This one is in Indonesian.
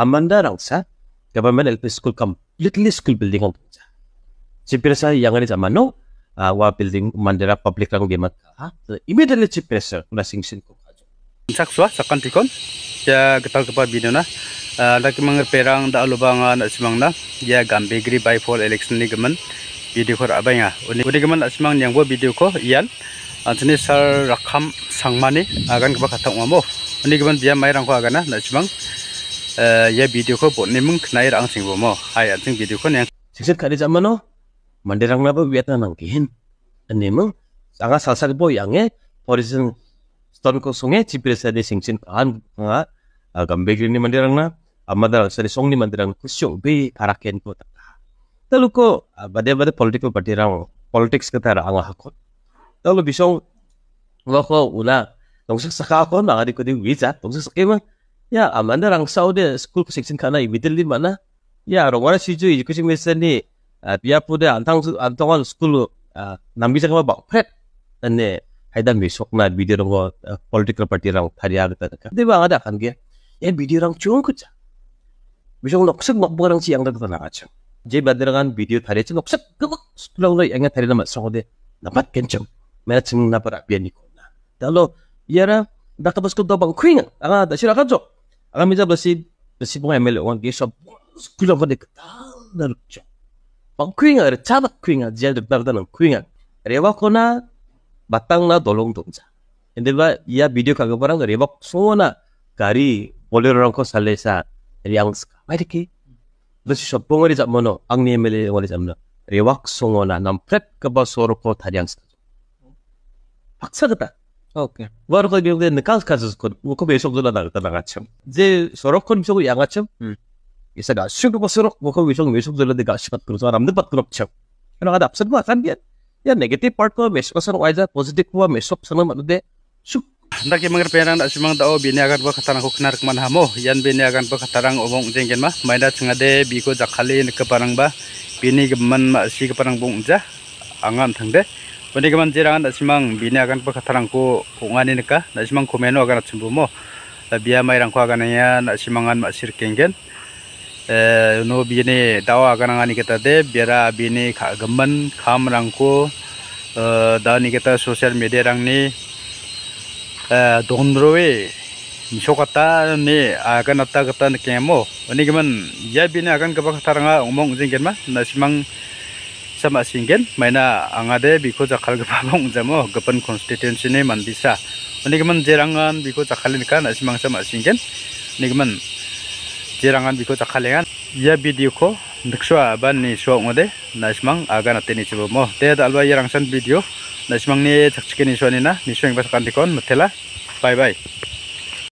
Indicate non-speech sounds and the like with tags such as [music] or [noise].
Amanda Rausa, government LP school kam, little school building ang sa. Sipir sa yang ni sama no, uh, wa building mandara public lang gemat ka. Immediately sipir sa sing singsin ko. Sakswa sa country kan kon, ya getal kepa bino na. Laki mangar perang da lubang na simang na, ya gambegri by fall election ni gemen. Video ko abay nga. Uni gemen na simang yang bo video ko iyan. Antini sar rakam sangmani akan kepa katang wamo. Uni gemen biya mairang ko agana na simang. Eh, ya video ko bo ni mung knai rang sing mo hai an sing video ko ne sikset khari zaman no mandirang na ba biat na nang kihin ani mung sanga salsar bo yang e horizon ston ko e chipre sa de singchin an nga ah, gambegri ni mandirang na amadar ah, sa de song ni mandirang kusyong be araken ko ta taluko ah, bade bade political party rang politics ka ta ang hakot talu bisong ula una tongsak sakakon na adi ko di tong sik sakimang 야, 아만다 랑사우데 스쿨 식신 카나 이미들리 마나? 야, 롱와라 시주 이지쿠식 메세니 아, 비아푸데 안탕수 안탕한 스쿨로 아, 남비자가 막 팻. 안네 하이다 미속나 비디오랑 거 뭐, 어, political party랑 다리아르다니까. 근데 뭐 아다 간게. 야, 비디오랑 쭉 그자. 미속 녹색 먹보랑 지 양다 나가죠. 제 만들어간 비디오 다리에서 녹색 끄벅 스쿨로 양에 다리나 맞서고데 나pat kencang mana ceng na para bian ni ko na dalo yara d a k a basko do bang k u i n anga da s i r a kanjo Agora, Blasid, Blasid mo ML on geisha skula vade kadal cha. Pang kuinga re kuinga jia de berda no kuinga. Rewa kona batang na dolong tongja. Ende ba ya video kaga parang rewa sona kari bolero rangko salesa riangska. Baik ke? Blasid shop pongori jap mono ang ni ML wali jamna. Rewa songona nam pret kaba soroko tariangska. 박사 같다. 오케이. Warko bi ngden kan kazis kon. Wo ko be sok dola dal tan gacham. Je sorok kon sok yang gacham. Isa ga shuk ko sorok wo ko wisong wisok dola de gash pat kurso ramde pat kurok chap. Ano kada absent ma kan dia. Ya negative part ko mesh ko sorok wise positive ko mesh op sana matude. Shuk Ndak yang mengerpena ndak simang tao bini akan buat kata aku kenar kemana hamo, yan bini akan buat kata orang omong jenggen mah, main dat sengade biko jakali ke parang bah, bini geman mak si ke parang bungja, angan tangde. Pendikiman jirangan na simang bini akan perkatarangku kungan ini kah? na simang kumeno akan atsumbumo. Biar mairangku akan nanya tak simangan mak kengen, eh, no bini dawa akan angani kita de Biara bini ka gemen kam rangku eh, dawa ni kita social media rang ni eh, donrowe misokata ni akan nata kata kemo. Pendikiman ya bini akan kebakataranga umong jenggen ma, na simang sama singgen maina angade biko jakhal gapa [laughs] bong jamo gapan constituency ne mandisa nigaman jerangan biko ini kan asimang sama singen nigaman jerangan biko jakhalengan ya video ko dikswa ban ni so ngode ni aga nateni chibomo te dalwa yarangsan video ni ne chakchikeni so ni na yang basakan dikon matela bye bye